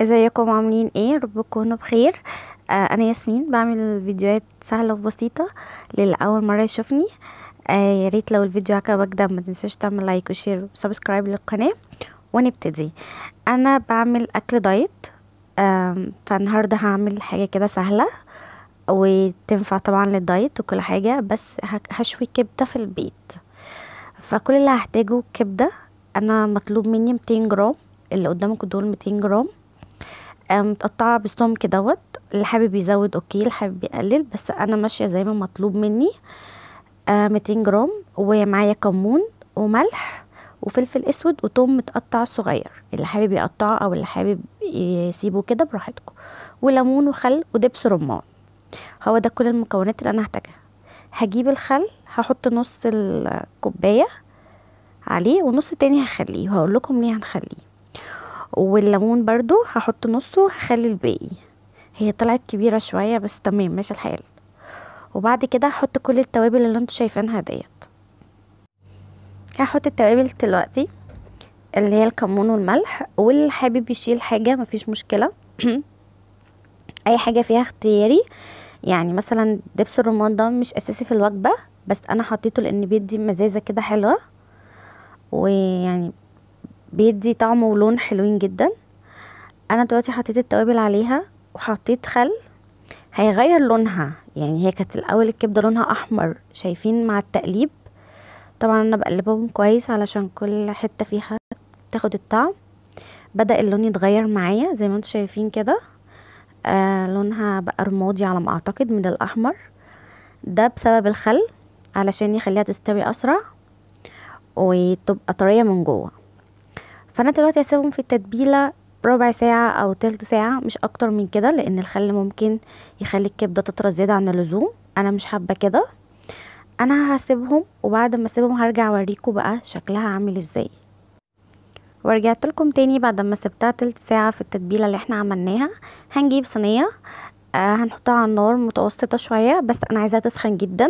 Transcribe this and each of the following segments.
ازيكم عاملين ايه رب تكونوا بخير آه انا ياسمين بعمل فيديوهات سهله وبسيطه للي اول مره يشوفني آه يا ريت لو الفيديو عجبك ده ما تنساش تعمل لايك وشير وسبسكرايب للقناه ونبتدي انا بعمل اكل دايت آه فالنهارده هعمل حاجه كده سهله وتنفع طبعا للدايت وكل حاجه بس هشوي كبده في البيت فكل اللي هحتاجه كبده انا مطلوب مني 200 جرام اللي قدامك دول 200 جرام متقطعه بالسمك دوت اللي حابب يزود اوكي اللي حابب يقلل بس انا ماشيه زي ما مطلوب مني آه، ميتين جرام ومعايا كمون وملح وفلفل اسود وتوم متقطع صغير اللي حابب يقطعه او اللي حابب يسيبه كده براحتكم وليمون وخل ودبس رمان هو ده كل المكونات اللي انا هحتاجها هجيب الخل هحط نص الكوبايه عليه ونص تاني هخليه وهقول لكم ليه هنخليه والليمون برضو هحط نصه هخلي الباقي هي طلعت كبيره شويه بس تمام ماشي الحال وبعد كده هحط كل التوابل اللي انتم شايفينها ديت هحط التوابل دلوقتي اللي هي الكمون والملح واللي حابب يشيل حاجه مفيش مشكله اي حاجه فيها اختياري يعني مثلا دبس الرمان ده مش اساسي في الوجبه بس انا حطيته لان بيدي مزازه كده حلوه ويعني بيدي طعم ولون حلوين جدا انا دلوقتي حطيت التوابل عليها وحطيت خل هيغير لونها يعني هي كانت الاول الكبده لونها احمر شايفين مع التقليب طبعا انا بقلبهم كويس علشان كل حته فيها تاخد الطعم بدا اللون يتغير معايا زي ما انتم شايفين كده آه لونها بقى رمادي على ما اعتقد من الاحمر ده بسبب الخل علشان يخليها تستوي اسرع وتبقى طريه من جوه فانا دلوقتي هسيبهم في التتبيله ربع ساعة أو تلت ساعة مش أكتر من كده لأن الخل ممكن يخلي الكبدة تطرى زيادة عن اللزوم أنا مش حابة كده أنا هسيبهم وبعد ما أسيبهم هرجع أوريكم بقى شكلها عامل إزاي ورجعت لكم تاني بعد ما سبتها تلت ساعة في التتبيلة اللي احنا عملناها هنجيب صينية آه هنحطها على النار متوسطة شوية بس أنا عايزاها تسخن جدا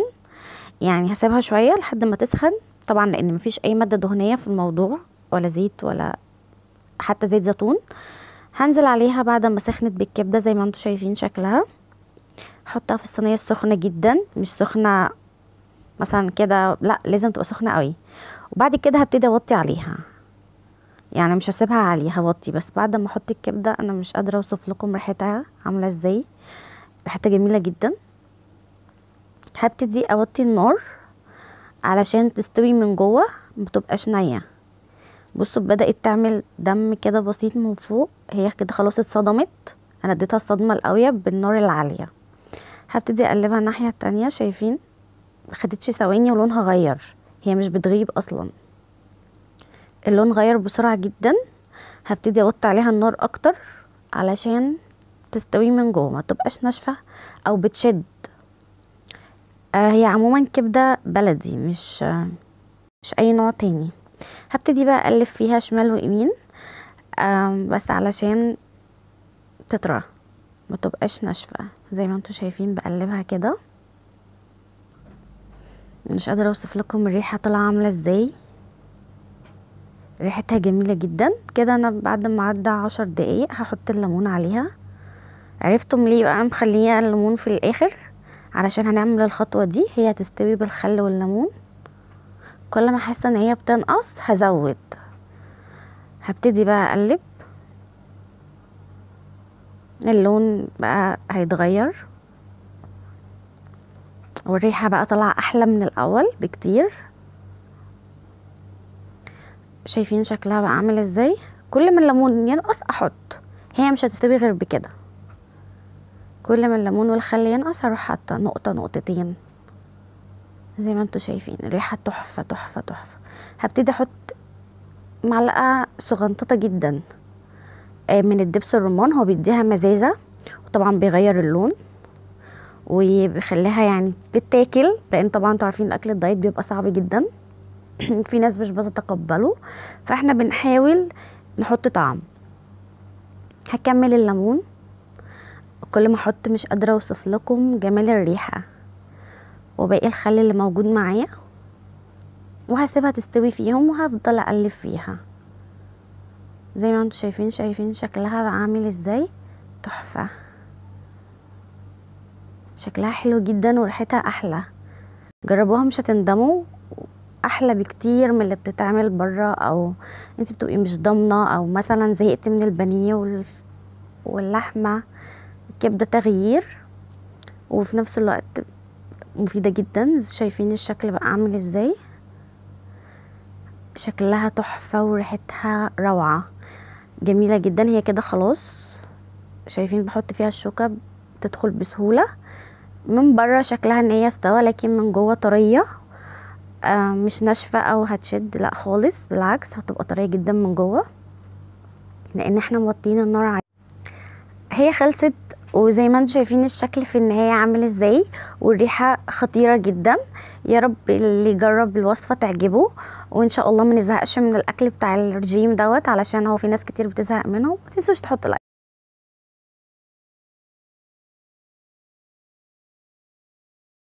يعني هسيبها شوية لحد ما تسخن طبعا لأن مفيش أي مادة دهنية في الموضوع ولا زيت ولا حتى زيت زيتون هنزل عليها بعد ما سخنت بالكبده زي ما انتم شايفين شكلها حطها في الصينيه السخنه جدا مش سخنه مثلا كده لا لازم تبقى سخنه قوي وبعد كده هبتدي اوطي عليها يعني مش هسيبها عاليه هوطي بس بعد ما احط الكبده انا مش قادره اوصف لكم ريحتها عامله ازاي ريحتها جميله جدا هبتدي اوطي النار علشان تستوي من جوه تبقاش نيه بصوا بدات تعمل دم كده بسيط من فوق هي كده خلاص اتصدمت انا اديتها الصدمه القويه بالنار العاليه هبتدي اقلبها الناحيه التانية شايفين ما خدتش ثواني ولونها غير هي مش بتغيب اصلا اللون غير بسرعه جدا هبتدي اوطي عليها النار اكتر علشان تستوي من جوه ما تبقاش ناشفه او بتشد آه هي عموما كبده بلدي مش آه مش اي نوع تاني هبتدي بقى ألف فيها شمال ويمين بس علشان تطرى ما تبقاش ناشفة زي ما انتوا شايفين بقلبها كده مش قادرة اوصف لكم الريحة طالعة عاملة ازاي ريحتها جميلة جدا كده انا بعد ما عدى عشر دقايق هحط الليمون عليها عرفتم ليه بقى مخليه الليمون في الاخر علشان هنعمل الخطوة دي هي هتستوي بالخل والليمون كل ما حاسه ان هي بتنقص هزود هبتدي بقى اقلب اللون بقى هيتغير والريحة بقى طالعة احلى من الاول بكتير شايفين شكلها بقى عامل ازاي كل ما الليمون ينقص احط هي مش هتستوي غير بكده كل ما الليمون والخل ينقص هروح حاطه نقطه نقطتين زي ما انتم شايفين الريحه تحفه تحفه تحفه هبتدي احط معلقه صغنططه جدا آه، من الدبس الرمان هو بيديها مزازه وطبعا بيغير اللون وبيخليها يعني تتاكل لان طبعا انتوا عارفين الاكل الدايت بيبقى صعب جدا في ناس مش بتتقبله فاحنا بنحاول نحط طعم هكمل الليمون كل ما احط مش قادره اوصف لكم جمال الريحه وباقي الخل اللي موجود معايا وهسيبها تستوي فيهم وهفضل اقلب فيها زي ما انتم شايفين شايفين شكلها عامل ازاي تحفه شكلها حلو جدا وريحتها احلى جربوها مش هتندموا احلى بكتير من اللي بتتعمل بره او انت بتبقي مش ضامنه او مثلا زهقت من البانيه واللحمه كبده تغيير وفي نفس الوقت مفيده جدا شايفين الشكل بقى عامل ازاي شكلها تحفه وريحتها روعه جميله جدا هي كده خلاص شايفين بحط فيها الشوكه بتدخل بسهوله من بره شكلها ان هي استوى لكن من جوه طريه آه، مش ناشفه او هتشد لا خالص بالعكس هتبقى طريه جدا من جوه لان احنا موطين النار هي خلصت وزي ما انتم شايفين الشكل في النهايه عامل ازاي والريحه خطيره جدا يا رب اللي يجرب الوصفه تعجبه وان شاء الله ما نزهقش من الاكل بتاع الرجيم دوت علشان هو في ناس كتير بتزهق منه ما تنسوش تحطوا لايك